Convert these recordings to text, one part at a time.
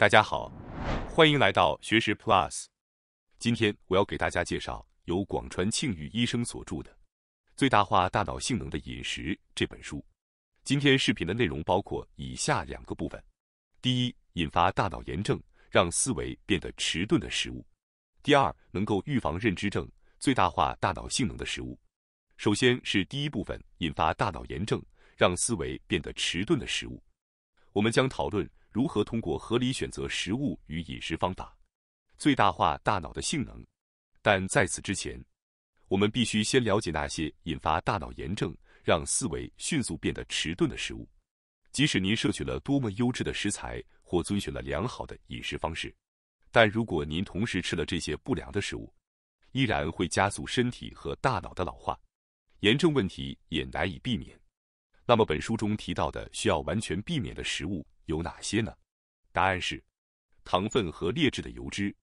大家好，欢迎来到学识 Plus。今天我要给大家介绍由广川庆裕医生所著的《最大化大脑性能的饮食》这本书。今天视频的内容包括以下两个部分：第一，引发大脑炎症让思维变得迟钝的食物；第二，能够预防认知症、最大化大脑性能的食物。首先是第一部分，引发大脑炎症让思维变得迟钝的食物，我们将讨论。如何通过合理选择食物与饮食方法，最大化大脑的性能？但在此之前，我们必须先了解那些引发大脑炎症、让思维迅速变得迟钝的食物。即使您摄取了多么优质的食材或遵循了良好的饮食方式，但如果您同时吃了这些不良的食物，依然会加速身体和大脑的老化，炎症问题也难以避免。那么，本书中提到的需要完全避免的食物。有哪些呢？答案是糖分和劣质的油脂。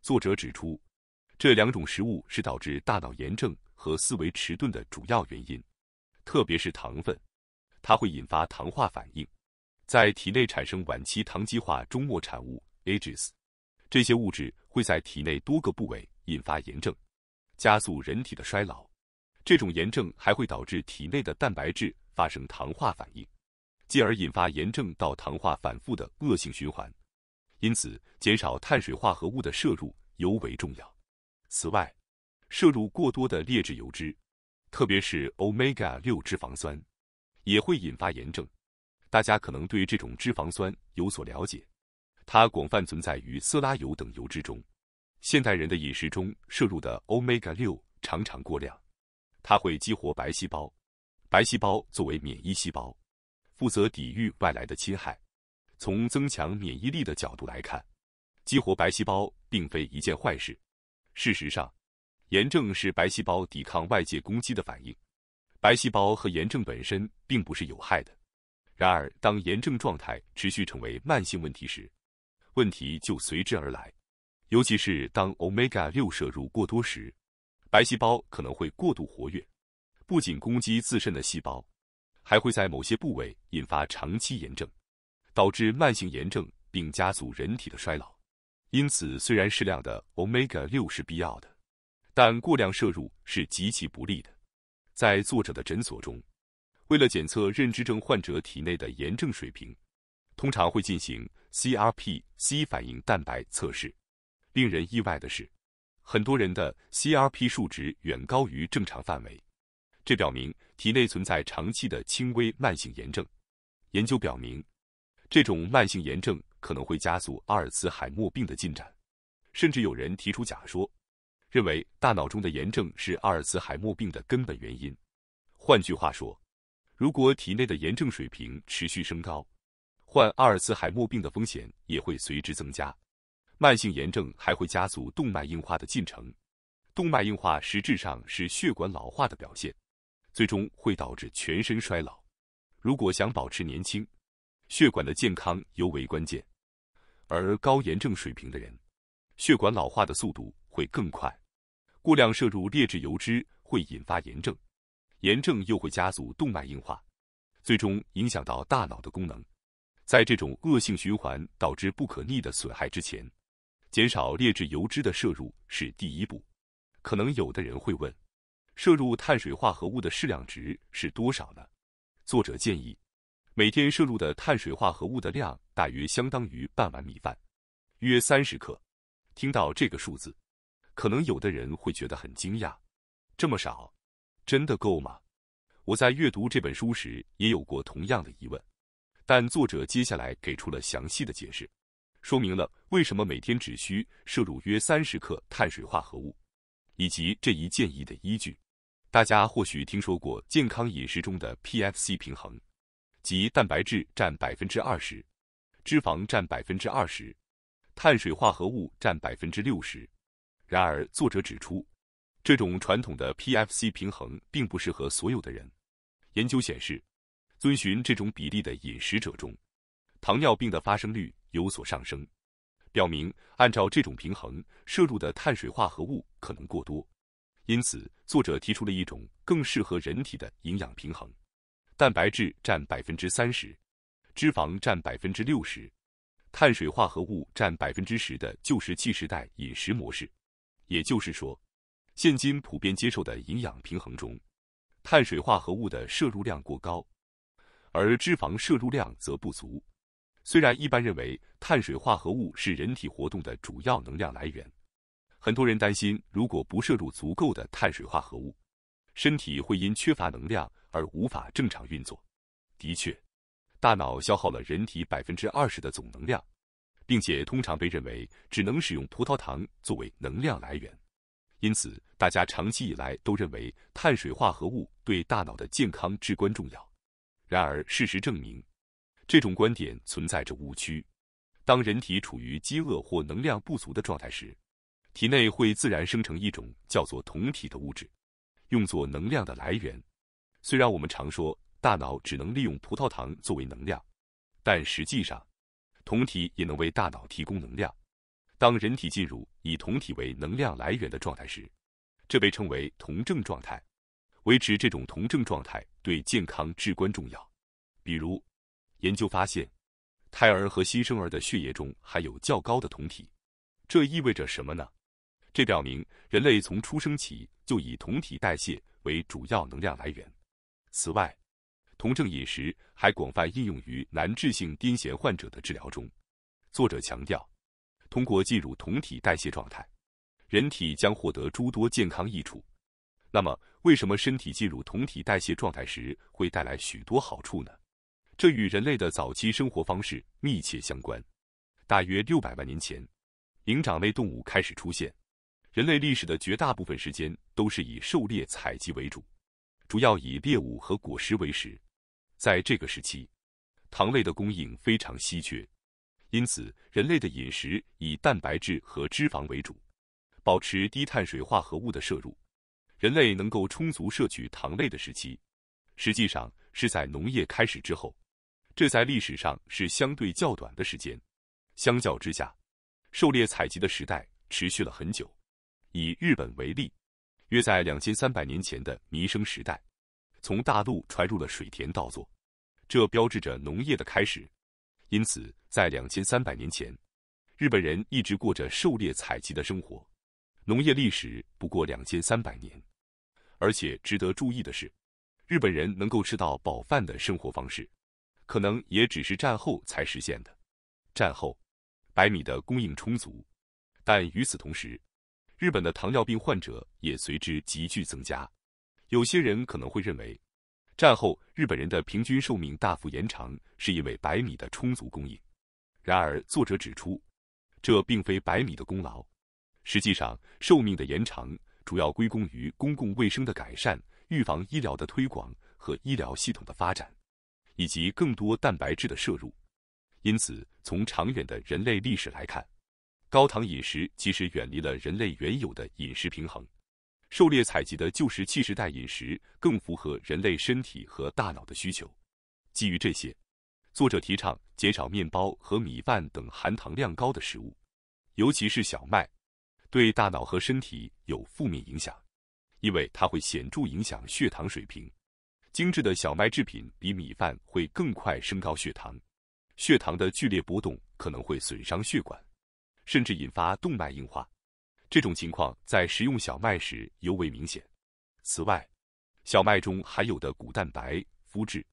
作者指出，这两种食物是导致大脑炎症和思维迟钝的主要原因。特别是糖分，它会引发糖化反应，在体内产生晚期糖基化终末产物 AGEs。这些物质会在体内多个部位引发炎症，加速人体的衰老。这种炎症还会导致体内的蛋白质发生糖化反应。进而引发炎症到糖化反复的恶性循环，因此减少碳水化合物的摄入尤为重要。此外，摄入过多的劣质油脂，特别是 omega 六脂肪酸，也会引发炎症。大家可能对这种脂肪酸有所了解，它广泛存在于色拉油等油脂中。现代人的饮食中摄入的 omega 六常常过量，它会激活白细胞。白细胞作为免疫细胞。负责抵御外来的侵害。从增强免疫力的角度来看，激活白细胞并非一件坏事。事实上，炎症是白细胞抵抗外界攻击的反应。白细胞和炎症本身并不是有害的。然而，当炎症状态持续成为慢性问题时，问题就随之而来。尤其是当 omega-6 摄入过多时，白细胞可能会过度活跃，不仅攻击自身的细胞。还会在某些部位引发长期炎症，导致慢性炎症，并加速人体的衰老。因此，虽然适量的 omega-6 是必要的，但过量摄入是极其不利的。在作者的诊所中，为了检测认知症患者体内的炎症水平，通常会进行 CRP C 反应蛋白测试。令人意外的是，很多人的 CRP 数值远高于正常范围，这表明。体内存在长期的轻微慢性炎症。研究表明，这种慢性炎症可能会加速阿尔茨海默病的进展。甚至有人提出假说，认为大脑中的炎症是阿尔茨海默病的根本原因。换句话说，如果体内的炎症水平持续升高，患阿尔茨海默病的风险也会随之增加。慢性炎症还会加速动脉硬化的进程。动脉硬化实质上是血管老化的表现。最终会导致全身衰老。如果想保持年轻，血管的健康尤为关键。而高炎症水平的人，血管老化的速度会更快。过量摄入劣质油脂会引发炎症，炎症又会加速动脉硬化，最终影响到大脑的功能。在这种恶性循环导致不可逆的损害之前，减少劣质油脂的摄入是第一步。可能有的人会问。摄入碳水化合物的适量值是多少呢？作者建议，每天摄入的碳水化合物的量大约相当于半碗米饭，约三十克。听到这个数字，可能有的人会觉得很惊讶，这么少，真的够吗？我在阅读这本书时也有过同样的疑问，但作者接下来给出了详细的解释，说明了为什么每天只需摄入约三十克碳水化合物，以及这一建议的依据。大家或许听说过健康饮食中的 PFC 平衡，即蛋白质占百分之二十，脂肪占百分之二十，碳水化合物占百分之六十。然而，作者指出，这种传统的 PFC 平衡并不适合所有的人。研究显示，遵循这种比例的饮食者中，糖尿病的发生率有所上升，表明按照这种平衡摄入的碳水化合物可能过多。因此，作者提出了一种更适合人体的营养平衡：蛋白质占百分之三十，脂肪占百分之六十，碳水化合物占百分之十的旧石器时代饮食模式。也就是说，现今普遍接受的营养平衡中，碳水化合物的摄入量过高，而脂肪摄入量则不足。虽然一般认为碳水化合物是人体活动的主要能量来源。很多人担心，如果不摄入足够的碳水化合物，身体会因缺乏能量而无法正常运作。的确，大脑消耗了人体百分之二十的总能量，并且通常被认为只能使用葡萄糖作为能量来源。因此，大家长期以来都认为碳水化合物对大脑的健康至关重要。然而，事实证明，这种观点存在着误区。当人体处于饥饿或能量不足的状态时，体内会自然生成一种叫做酮体的物质，用作能量的来源。虽然我们常说大脑只能利用葡萄糖作为能量，但实际上酮体也能为大脑提供能量。当人体进入以酮体为能量来源的状态时，这被称为酮症状态。维持这种酮症状态对健康至关重要。比如，研究发现，胎儿和新生儿的血液中含有较高的酮体，这意味着什么呢？这表明，人类从出生起就以酮体代谢为主要能量来源。此外，酮症饮食还广泛应用于难治性癫痫患者的治疗中。作者强调，通过进入酮体代谢状态，人体将获得诸多健康益处。那么，为什么身体进入酮体代谢状态时会带来许多好处呢？这与人类的早期生活方式密切相关。大约六百万年前，灵长类动物开始出现。人类历史的绝大部分时间都是以狩猎采集为主，主要以猎物和果实为食。在这个时期，糖类的供应非常稀缺，因此人类的饮食以蛋白质和脂肪为主，保持低碳水化合物的摄入。人类能够充足摄取糖类的时期，实际上是在农业开始之后，这在历史上是相对较短的时间。相较之下，狩猎采集的时代持续了很久。以日本为例，约在两千三百年前的弥生时代，从大陆传入了水田稻作，这标志着农业的开始。因此，在两千三百年前，日本人一直过着狩猎采集的生活，农业历史不过两千三百年。而且值得注意的是，日本人能够吃到饱饭的生活方式，可能也只是战后才实现的。战后，白米的供应充足，但与此同时。日本的糖尿病患者也随之急剧增加。有些人可能会认为，战后日本人的平均寿命大幅延长是因为白米的充足供应。然而，作者指出，这并非白米的功劳。实际上，寿命的延长主要归功于公共卫生的改善、预防医疗的推广和医疗系统的发展，以及更多蛋白质的摄入。因此，从长远的人类历史来看，高糖饮食其实远离了人类原有的饮食平衡，狩猎采集的旧石器时代饮食更符合人类身体和大脑的需求。基于这些，作者提倡减少面包和米饭等含糖量高的食物，尤其是小麦，对大脑和身体有负面影响，因为它会显著影响血糖水平。精致的小麦制品比米饭会更快升高血糖，血糖的剧烈波动可能会损伤血管。甚至引发动脉硬化，这种情况在食用小麦时尤为明显。此外，小麦中含有的谷蛋白麸质，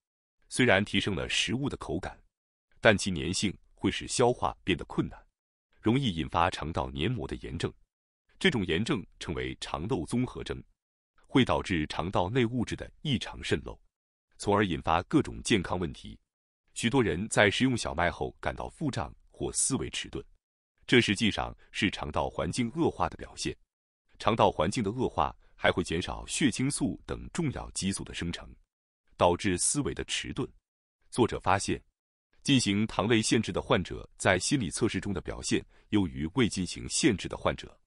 虽然提升了食物的口感，但其粘性会使消化变得困难，容易引发肠道黏膜的炎症。这种炎症称为肠漏综合征，会导致肠道内物质的异常渗漏，从而引发各种健康问题。许多人在食用小麦后感到腹胀或思维迟钝。这实际上是肠道环境恶化的表现，肠道环境的恶化还会减少血清素等重要激素的生成，导致思维的迟钝。作者发现，进行糖类限制的患者在心理测试中的表现优于未进行限制的患者，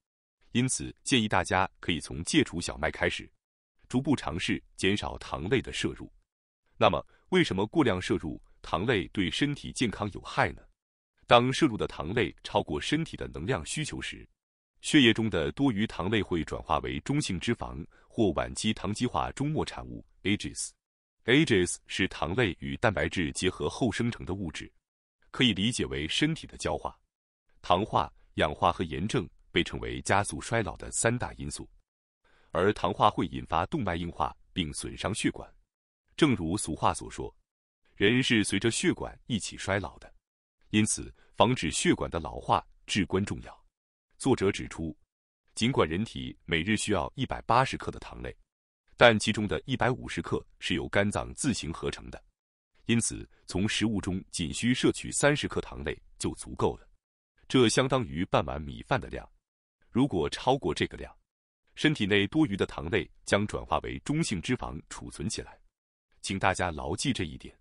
因此建议大家可以从戒除小麦开始，逐步尝试减少糖类的摄入。那么，为什么过量摄入糖类对身体健康有害呢？当摄入的糖类超过身体的能量需求时，血液中的多余糖类会转化为中性脂肪或晚期糖基化终末产物 （AGEs）。AGEs 是糖类与蛋白质结合后生成的物质，可以理解为身体的焦化、糖化、氧化和炎症，被称为加速衰老的三大因素。而糖化会引发动脉硬化并损伤血管。正如俗话所说，人是随着血管一起衰老的。因此，防止血管的老化至关重要。作者指出，尽管人体每日需要一百八十克的糖类，但其中的一百五十克是由肝脏自行合成的。因此，从食物中仅需摄取三十克糖类就足够了，这相当于半碗米饭的量。如果超过这个量，身体内多余的糖类将转化为中性脂肪储存起来。请大家牢记这一点，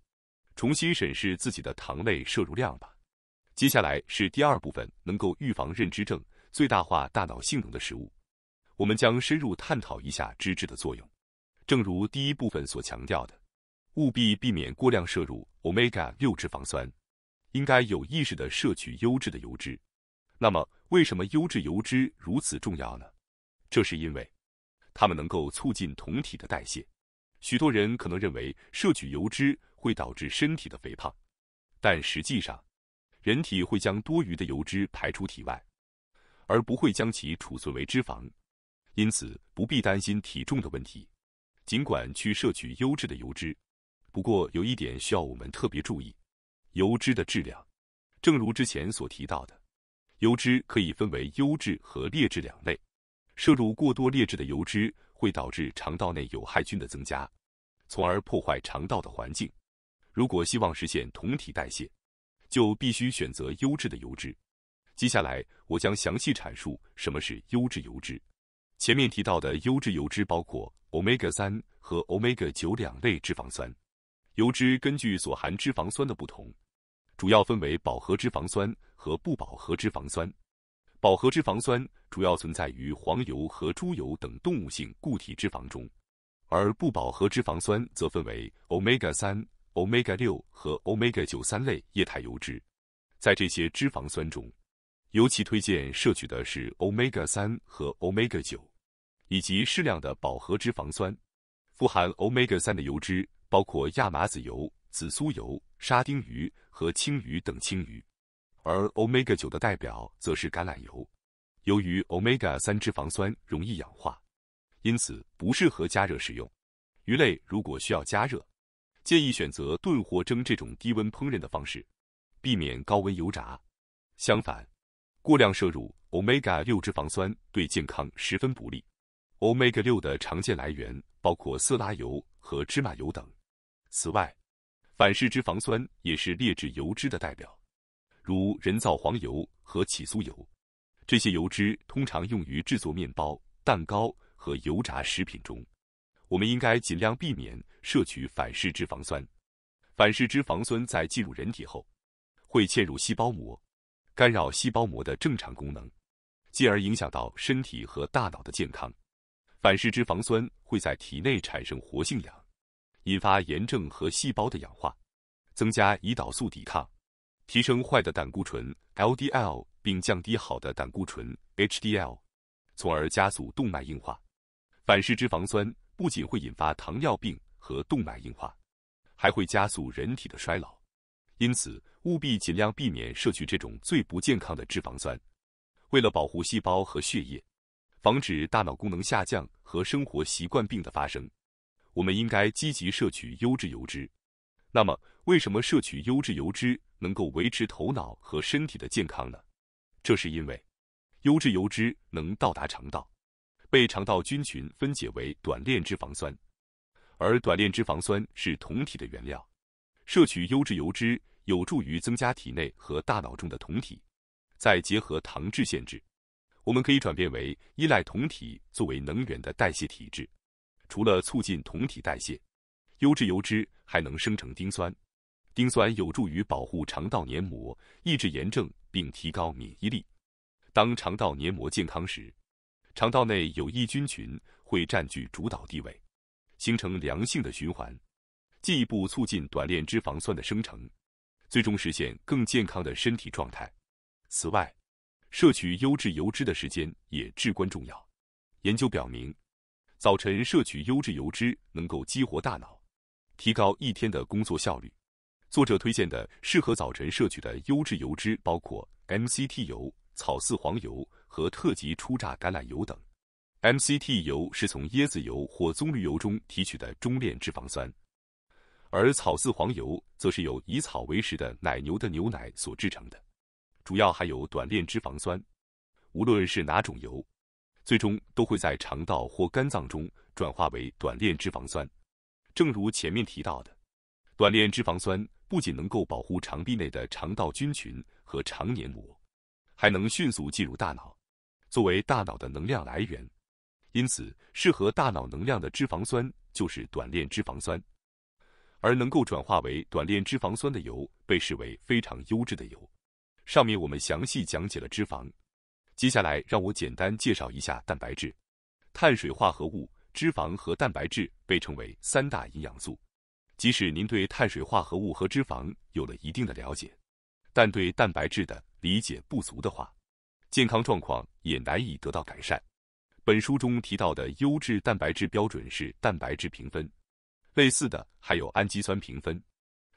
重新审视自己的糖类摄入量吧。接下来是第二部分，能够预防认知症、最大化大脑性能的食物。我们将深入探讨一下脂质的作用。正如第一部分所强调的，务必避免过量摄入 omega-6 脂肪酸，应该有意识的摄取优质的油脂。那么，为什么优质油脂如此重要呢？这是因为它们能够促进酮体的代谢。许多人可能认为摄取油脂会导致身体的肥胖，但实际上。人体会将多余的油脂排出体外，而不会将其储存为脂肪，因此不必担心体重的问题。尽管去摄取优质的油脂，不过有一点需要我们特别注意：油脂的质量。正如之前所提到的，油脂可以分为优质和劣质两类。摄入过多劣质的油脂会导致肠道内有害菌的增加，从而破坏肠道的环境。如果希望实现酮体代谢，就必须选择优质的油脂。接下来，我将详细阐述什么是优质油脂。前面提到的优质油脂包括 omega 三和 omega 九两类脂肪酸。油脂根据所含脂肪酸的不同，主要分为饱和脂肪酸和不饱和脂肪酸。饱和脂肪酸主要存在于黄油和猪油等动物性固体脂肪中，而不饱和脂肪酸则分为 omega 三。Omega 六和 Omega 九三类液态油脂，在这些脂肪酸中，尤其推荐摄取的是 Omega 三和 Omega 九，以及适量的饱和脂肪酸。富含 Omega 三的油脂包括亚麻籽油、紫苏油、沙丁鱼和青鱼等青鱼，而 Omega 九的代表则是橄榄油。由于 Omega 三脂肪酸容易氧化，因此不适合加热使用。鱼类如果需要加热，建议选择炖或蒸这种低温烹饪的方式，避免高温油炸。相反，过量摄入 omega-6 脂肪酸对健康十分不利。omega-6 的常见来源包括色拉油和芝麻油等。此外，反式脂肪酸也是劣质油脂的代表，如人造黄油和起酥油。这些油脂通常用于制作面包、蛋糕和油炸食品中。我们应该尽量避免摄取反式脂肪酸。反式脂肪酸在进入人体后，会嵌入细胞膜，干扰细胞膜的正常功能，进而影响到身体和大脑的健康。反式脂肪酸会在体内产生活性氧，引发炎症和细胞的氧化，增加胰岛素抵抗，提升坏的胆固醇 （LDL） 并降低好的胆固醇 （HDL），从而加速动脉硬化。反式脂肪酸。不仅会引发糖尿病和动脉硬化，还会加速人体的衰老，因此务必尽量避免摄取这种最不健康的脂肪酸。为了保护细胞和血液，防止大脑功能下降和生活习惯病的发生，我们应该积极摄取优质油脂。那么，为什么摄取优质油脂能够维持头脑和身体的健康呢？这是因为优质油脂能到达肠道。被肠道菌群分解为短链脂肪酸，而短链脂肪酸是酮体的原料。摄取优质油脂有助于增加体内和大脑中的酮体。再结合糖质限制，我们可以转变为依赖酮体作为能源的代谢体质。除了促进酮体代谢，优质油脂还能生成丁酸。丁酸有助于保护肠道黏膜，抑制炎症并提高免疫力。当肠道黏膜健康时。肠道内有益菌群会占据主导地位，形成良性的循环，进一步促进短链脂肪酸的生成，最终实现更健康的身体状态。此外，摄取优质油脂的时间也至关重要。研究表明，早晨摄取优质油脂能够激活大脑，提高一天的工作效率。作者推荐的适合早晨摄取的优质油脂包括 MCT 油。草饲黄油和特级初榨橄榄油等，MCT 油是从椰子油或棕榈油中提取的中链脂肪酸，而草饲黄油则是由以草为食的奶牛的牛奶所制成的，主要含有短链脂肪酸。无论是哪种油，最终都会在肠道或肝脏中转化为短链脂肪酸。正如前面提到的，短链脂肪酸不仅能够保护肠壁内的肠道菌群和肠黏膜。还能迅速进入大脑，作为大脑的能量来源，因此适合大脑能量的脂肪酸就是短链脂肪酸。而能够转化为短链脂肪酸的油被视为非常优质的油。上面我们详细讲解了脂肪，接下来让我简单介绍一下蛋白质。碳水化合物、脂肪和蛋白质被称为三大营养素。即使您对碳水化合物和脂肪有了一定的了解，但对蛋白质的。理解不足的话，健康状况也难以得到改善。本书中提到的优质蛋白质标准是蛋白质评分，类似的还有氨基酸评分，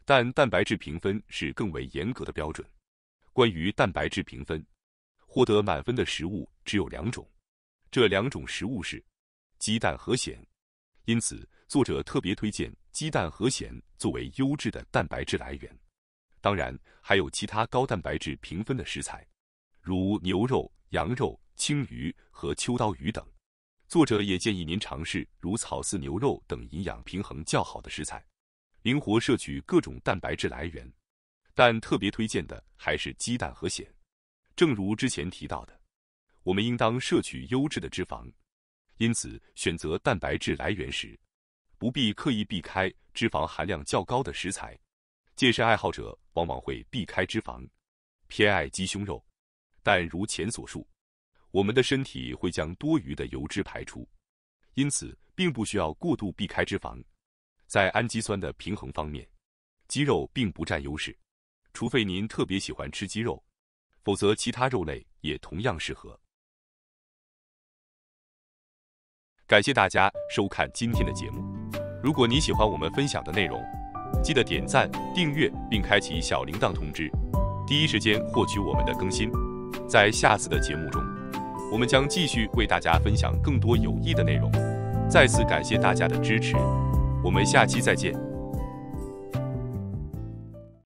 但蛋白质评分是更为严格的标准。关于蛋白质评分，获得满分的食物只有两种，这两种食物是鸡蛋和咸。因此，作者特别推荐鸡蛋和咸作为优质的蛋白质来源。当然，还有其他高蛋白质评分的食材，如牛肉、羊肉、青鱼和秋刀鱼等。作者也建议您尝试如草饲牛肉等营养平衡较好的食材，灵活摄取各种蛋白质来源。但特别推荐的还是鸡蛋和蚬，正如之前提到的，我们应当摄取优质的脂肪，因此选择蛋白质来源时，不必刻意避开脂肪含量较高的食材。健身爱好者往往会避开脂肪，偏爱鸡胸肉。但如前所述，我们的身体会将多余的油脂排出，因此并不需要过度避开脂肪。在氨基酸的平衡方面，鸡肉并不占优势，除非您特别喜欢吃鸡肉，否则其他肉类也同样适合。感谢大家收看今天的节目。如果你喜欢我们分享的内容，记得点赞、订阅并开启小铃铛通知，第一时间获取我们的更新。在下次的节目中，我们将继续为大家分享更多有益的内容。再次感谢大家的支持，我们下期再见。